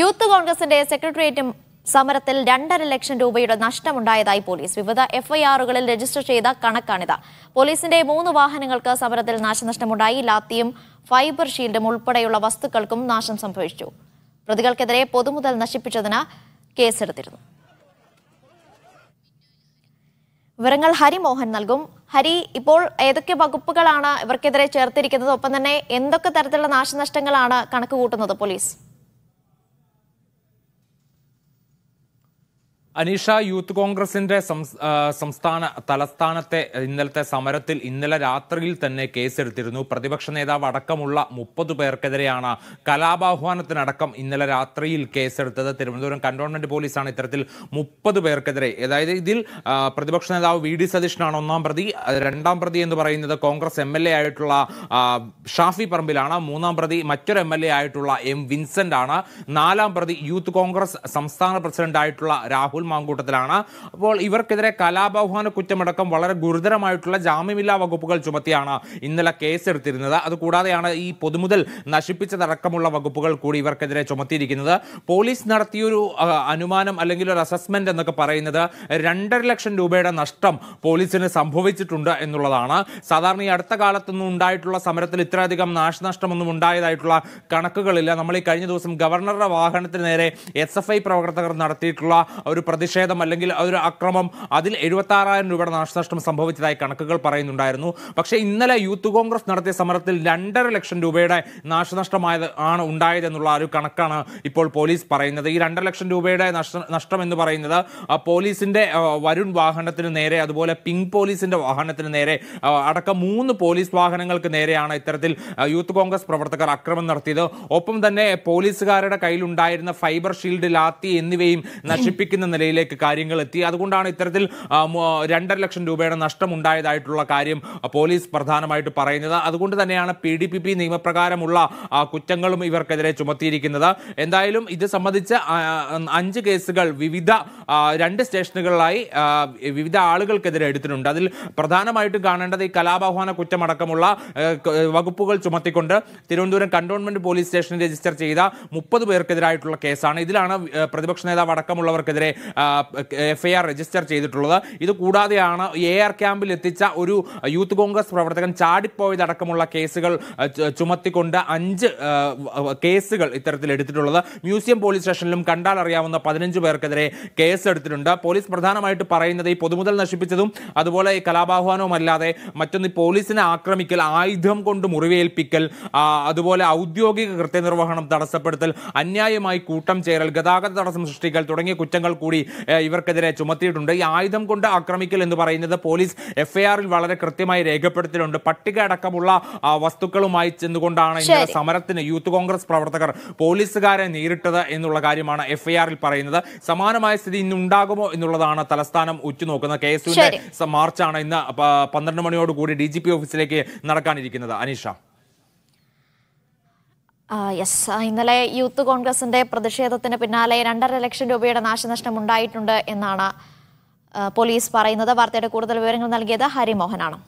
youth കോൺഗ്രസിന്റെ secretariat സമരത്തിൽ രണ്ടര ലക്ഷം രൂപയുടെ നഷ്ടമുണ്ടായതായി പോലീസ് വിവിധ എഫ്ഐആറുകളിൽ രജിസ്റ്റർ ചെയ്ത കണക്കാണിത് പോലീസിന്റെ മൂന്ന് വാഹനങ്ങൾക്ക് സമരത്തിൽ നാശനഷ്ടമുണ്ടായി ലാത്തിയും ഫൈബർ ഷീൽഡും ഉൾപ്പെടെയുള്ള വസ്തുക്കൾക്കും നാശം സംഭവിച്ചു പ്രതികൾക്കെതിരെ പൊതുമുതൽ നശിപ്പിച്ചതിന് കേസെടുത്തിരുന്നു വിവരങ്ങൾ ഹരിമോഹൻ നൽകും ഹരി ഇപ്പോൾ ഏതൊക്കെ വകുപ്പുകളാണ് ഇവർക്കെതിരെ ചേർത്തിരിക്കുന്നത് ഒപ്പം തന്നെ എന്തൊക്കെ തരത്തിലുള്ള നാശനഷ്ടങ്ങളാണ് കണക്ക് കൂട്ടുന്നത് പോലീസ് അനീഷ യൂത്ത് കോൺഗ്രസിന്റെ സംസ്ഥാന തലസ്ഥാനത്തെ ഇന്നലത്തെ സമരത്തിൽ ഇന്നലെ രാത്രിയിൽ തന്നെ കേസെടുത്തിരുന്നു പ്രതിപക്ഷ നേതാവ് അടക്കമുള്ള മുപ്പത് പേർക്കെതിരെയാണ് കലാപാഹ്വാനത്തിനടക്കം ഇന്നലെ രാത്രിയിൽ കേസെടുത്തത് തിരുവനന്തപുരം കന്റോൺമെന്റ് പോലീസാണ് ഇത്തരത്തിൽ മുപ്പത് പേർക്കെതിരെ അതായത് ഇതിൽ പ്രതിപക്ഷ നേതാവ് വി ഡി സതീഷനാണ് ഒന്നാം പ്രതി രണ്ടാം പ്രതി എന്ന് പറയുന്നത് കോൺഗ്രസ് എം എൽ എ ആയിട്ടുള്ള ഷാഫി പറമ്പിലാണ് മൂന്നാം പ്രതി മറ്റൊരു എം എൽ എ ആയിട്ടുള്ള എം വിൻസെന്റ് ആണ് നാലാം പ്രതി യൂത്ത് കോൺഗ്രസ് സംസ്ഥാന പ്രസിഡന്റ് ആയിട്ടുള്ള രാഹുൽ മാങ്കൂട്ടത്തിലാണ് അപ്പോൾ ഇവർക്കെതിരെ കലാബാഹ്വാന കുറ്റമടക്കം വളരെ ഗുരുതരമായിട്ടുള്ള ജാമ്യമില്ലാ വകുപ്പുകൾ ചുമത്തിയാണ് ഇന്നലെ കേസെടുത്തിരുന്നത് അതുകൂടാതെയാണ് ഈ പൊതുമുതൽ നശിപ്പിച്ചതടക്കമുള്ള വകുപ്പുകൾ കൂടി ഇവർക്കെതിരെ ചുമത്തിയിരിക്കുന്നത് പോലീസ് നടത്തിയൊരു അനുമാനം അല്ലെങ്കിൽ ഒരു അസസ്മെന്റ് എന്നൊക്കെ പറയുന്നത് രണ്ടര ലക്ഷം രൂപയുടെ നഷ്ടം പോലീസിന് സംഭവിച്ചിട്ടുണ്ട് എന്നുള്ളതാണ് സാധാരണ ഈ അടുത്ത കാലത്തൊന്നും ഉണ്ടായിട്ടുള്ള സമരത്തിൽ ഇത്രയധികം നാശനഷ്ടമൊന്നും ഉണ്ടായതായിട്ടുള്ള കണക്കുകളില്ല നമ്മൾ ഈ കഴിഞ്ഞ ദിവസം ഗവർണറുടെ വാഹനത്തിന് നേരെ എസ് എഫ് ഐ പ്രവർത്തകർ നടത്തിയിട്ടുള്ള ഒരു പ്രതിഷേധം അല്ലെങ്കിൽ ഒരു അക്രമം അതിൽ എഴുപത്തി ആറായിരം രൂപയുടെ നാശനഷ്ടം സംഭവിച്ചതായി കണക്കുകൾ പറയുന്നുണ്ടായിരുന്നു പക്ഷേ ഇന്നലെ യൂത്ത് കോൺഗ്രസ് നടത്തിയ സമരത്തിൽ രണ്ടര ലക്ഷം രൂപയുടെ നാശനഷ്ടമായത് ആണ് ഉണ്ടായതെന്നുള്ള ഒരു കണക്കാണ് ഇപ്പോൾ പോലീസ് പറയുന്നത് ഈ രണ്ടര ലക്ഷം രൂപയുടെ നഷ്ടം എന്ന് പറയുന്നത് പോലീസിന്റെ വരുൺ വാഹനത്തിന് നേരെ അതുപോലെ പിങ്ക് പോലീസിന്റെ വാഹനത്തിന് നേരെ അടക്കം മൂന്ന് പോലീസ് വാഹനങ്ങൾക്ക് നേരെയാണ് ഇത്തരത്തിൽ യൂത്ത് കോൺഗ്രസ് പ്രവർത്തകർ അക്രമം നടത്തിയത് ഒപ്പം തന്നെ പോലീസുകാരുടെ കയ്യിലുണ്ടായിരുന്ന ഫൈബർ ഷീൽഡ് ലാത്തി എന്നിവയും നശിപ്പിക്കുന്ന നിലയിലേക്ക് കാര്യങ്ങൾ എത്തി അതുകൊണ്ടാണ് ഇത്തരത്തിൽ രണ്ടര ലക്ഷം രൂപയുടെ നഷ്ടമുണ്ടായതായിട്ടുള്ള കാര്യം പോലീസ് പ്രധാനമായിട്ട് പറയുന്നത് അതുകൊണ്ട് തന്നെയാണ് പി ഡി പി പി നിയമപ്രകാരമുള്ള കുറ്റങ്ങളും ഇവർക്കെതിരെ ചുമത്തിയിരിക്കുന്നത് എന്തായാലും ഇത് സംബന്ധിച്ച് അഞ്ച് കേസുകൾ വിവിധ രണ്ട് സ്റ്റേഷനുകളിലായി വിവിധ ആളുകൾക്കെതിരെ എടുത്തിട്ടുണ്ട് അതിൽ പ്രധാനമായിട്ടും കാണേണ്ടത് ഈ കലാപാഹ്വാന കുറ്റമടക്കമുള്ള വകുപ്പുകൾ ചുമത്തിക്കൊണ്ട് തിരുവനന്തപുരം കണ്ടോൺമെന്റ് പോലീസ് സ്റ്റേഷനിൽ രജിസ്റ്റർ ചെയ്ത മുപ്പത് പേർക്കെതിരായിട്ടുള്ള കേസാണ് ഇതിലാണ് പ്രതിപക്ഷ നേതാവ് അടക്കമുള്ളവർക്കെതിരെ എഫ് ഐ ആർ രജിസ്റ്റർ ചെയ്തിട്ടുള്ളത് ഇത് കൂടാതെയാണ് എ ആർ ക്യാമ്പിൽ എത്തിച്ച ഒരു യൂത്ത് കോൺഗ്രസ് പ്രവർത്തകൻ ചാടിപ്പോയതടക്കമുള്ള കേസുകൾ ചുമത്തിക്കൊണ്ട് അഞ്ച് കേസുകൾ ഇത്തരത്തിൽ എടുത്തിട്ടുള്ളത് മ്യൂസിയം പോലീസ് സ്റ്റേഷനിലും കണ്ടാൽ അറിയാവുന്ന പതിനഞ്ച് പേർക്കെതിരെ കേസ് എടുത്തിട്ടുണ്ട് പോലീസ് പ്രധാനമായിട്ട് പറയുന്നത് ഈ പൊതുമുതൽ നശിപ്പിച്ചതും അതുപോലെ ഈ കലാബാഹ്വാനവും അല്ലാതെ മറ്റൊന്ന് പോലീസിനെ ആക്രമിക്കൽ ആയുധം കൊണ്ട് മുറിവേൽപ്പിക്കൽ അതുപോലെ ഔദ്യോഗിക കൃത്യനിർവഹണം തടസ്സപ്പെടുത്തൽ അന്യായമായി കൂട്ടം ചേരൽ ഗതാഗത തടസ്സം സൃഷ്ടിക്കൽ തുടങ്ങിയ കുറ്റങ്ങൾ കൂടി കൂടി ഇവർക്കെതിരെ ചുമത്തിയിട്ടുണ്ട് ഈ ആയുധം കൊണ്ട് ആക്രമിക്കൽ എന്ന് പറയുന്നത് പോലീസ് എഫ്ഐആറിൽ വളരെ കൃത്യമായി രേഖപ്പെടുത്തിയിട്ടുണ്ട് പട്ടിക അടക്കമുള്ള വസ്തുക്കളുമായി ചെന്നുകൊണ്ടാണ് ഇന്നലെ സമരത്തിന് യൂത്ത് കോൺഗ്രസ് പ്രവർത്തകർ പോലീസുകാരെ നേരിട്ടത് എന്നുള്ള കാര്യമാണ് എഫ്ഐആറിൽ പറയുന്നത് സമാനമായ സ്ഥിതി ഇന്ന് ഉണ്ടാകുമോ എന്നുള്ളതാണ് തലസ്ഥാനം ഉറ്റുനോക്കുന്നത് കെ എസ് യുവിന്റെ മാർച്ചാണ് ഇന്ന് പന്ത്രണ്ട് മണിയോടുകൂടി ഡി ജി പി ഓഫീസിലേക്ക് നടക്കാനിരിക്കുന്നത് അനീഷ യെസ് ഇന്നലെ യൂത്ത് കോൺഗ്രസിന്റെ പ്രതിഷേധത്തിന് പിന്നാലെ രണ്ടര ലക്ഷം രൂപയുടെ നാശനഷ്ടം ഉണ്ടായിട്ടുണ്ട് എന്നാണ് പോലീസ് പറയുന്നത് വാർത്തയുടെ കൂടുതൽ വിവരങ്ങൾ നൽകിയത് ഹരിമോഹനാണ്